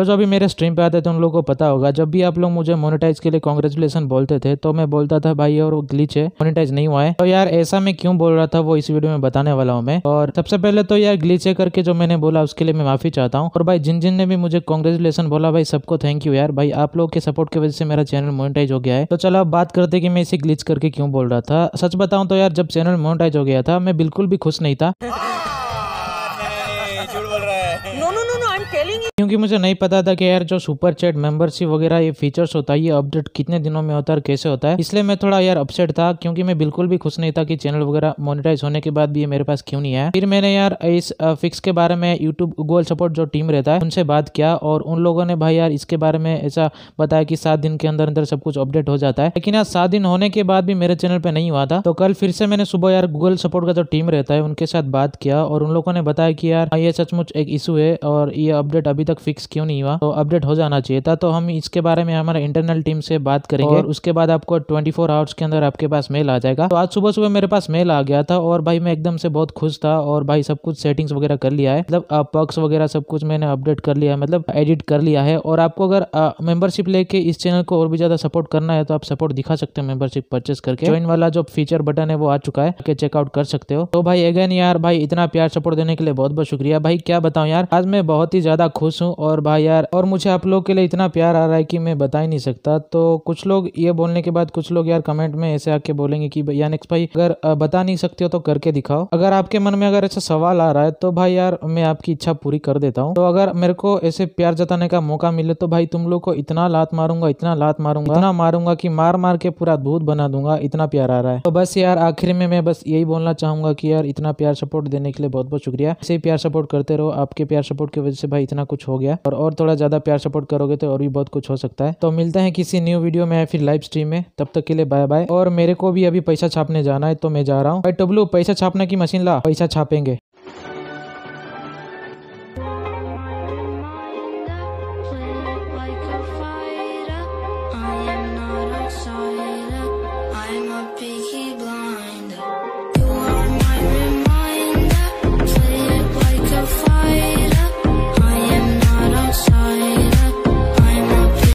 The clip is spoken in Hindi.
तो जो अभी मेरे स्ट्रीम पे आते थे उन लोगों को पता होगा जब भी आप लोग मुझे मोनेटाइज के लिए कॉन्ग्रेचुलेसन बोलते थे तो मैं बोलता था भाई और वो ग्लिच है मोनेटाइज नहीं हुआ है तो यार ऐसा मैं क्यों बोल रहा था वो इस वीडियो में बताने वाला हूँ मैं और सबसे पहले तो यार ग्लीचे है करके जो मैंने बोला उसके लिए मैं माफी चाहता हूँ और भाई जिन जिन ने भी मुझे कॉन्ग्रेचुलेसन बोला भाई सबको थैंक यू यार भाई आप लोग के सपोर्ट की वजह से मेरा चैनल मोनिटाइज हो गया है तो चलो अब बात करते कि मैं इसे ग्लिच करके क्यों बोल रहा था सच बताऊँ तो यार जब चैनल मोनिटाइज हो गया था मैं बिल्कुल भी खुश नहीं था no no no no I am telling क्योंकि मुझे नहीं पता था कि यार जो सुपर चैट मेंबरशिप वगैरह ये फीचर्स होता है ये अपडेट कितने दिनों में होता है और कैसे होता है इसलिए मैं थोड़ा यार अपसेट था क्योंकि मैं बिल्कुल भी खुश नहीं था कि चैनल वगैरह मोनिटाइज होने के बाद भी ये मेरे पास क्यों नहीं आया फिर मैंने यार इस फिक्स के बारे में यूट्यूब गूगल सपोर्ट जो टीम रहता है उनसे बात किया और उन लोगों ने भाई यार इसके बारे में ऐसा बताया कि सात दिन के अंदर अंदर सब कुछ अपडेट हो जाता है लेकिन यार सात दिन होने के बाद भी मेरे चैनल पर नहीं हुआ था तो कल फिर से मैंने सुबह यार गूगल सपोर्ट का जो टीम रहता है उनके साथ बात किया और उन लोगों ने बताया कि यार हाँ, ये सचमुच एक इशू है और ये अपडेट अभी तक फिक्स क्यों नहीं हुआ तो अपडेट हो जाना चाहिए था तो हम इसके बारे में हमारे इंटरनल टीम से बात करेंगे और उसके बाद आपको ट्वेंटी फोर आवर्स के अंदर आपके पास मेल आ जाएगा तो आज सुबह सुबह मेरे पास मेल आ गया था और भाई मैं एकदम से बहुत खुश था और भाई सब कुछ सेटिंग्स वगैरह कर लिया है मतलब पक्स वगैरह सब कुछ मैंने अपडेट कर लिया है मतलब एडिट कर लिया है और आपको अगर मेंबरशिप लेके इस चैनल को और भी ज्यादा सपोर्ट करना है तो आप सपोर्ट दिखा सकते हो मेंबरशिप परचेस करके ज्वाइन वाला जो फीचर बटन है वो आ चुका है चेकआउट कर सकते हो तो भाई अगेन यार भाई इतना प्यार सपोर्ट देने के लिए बहुत बहुत शुक्रिया भाई क्या बताऊं यार आज मैं बहुत ही ज्यादा खुश हूँ हूँ और भाई यार और मुझे आप लोग के लिए इतना प्यार आ रहा है कि मैं बता ही नहीं सकता तो कुछ लोग ये बोलने के बाद कुछ लोग यार कमेंट में ऐसे आके बोलेंगे कि यानिक्स भाई अगर बता नहीं सकते हो तो करके दिखाओ अगर आपके मन में अगर ऐसा सवाल आ रहा है तो भाई यार मैं आपकी इच्छा पूरी कर देता हूँ तो अगर मेरे को ऐसे प्यार जताने का मौका मिले तो भाई तुम लोग को इतना लात मारूंगा इतना लात मारूंगा इतना मारूंगा कि मार मार के पूरा भूत बना दूंगा इतना प्यार आ रहा है तो बस यार आखिर में मैं बस यही बोलना चाहूंगा कि यार इतना प्यार सपोर्ट देने के लिए बहुत बहुत शुक्रिया ऐसे प्यार सपोर्ट करते रहो आपके प्यार सपोर्ट की वजह से भाई इतना कुछ हो गया और और थोड़ा ज़्यादा प्यार सपोर्ट करोगे तो और भी बहुत कुछ हो सकता है तो मिलते हैं किसी न्यू वीडियो में फिर लाइव स्ट्रीम में तब तक के लिए बाय बाय और मेरे को भी अभी पैसा छापने जाना है तो मैं जा रहा हूँ पैसा छापने की मशीन ला पैसा छापेंगे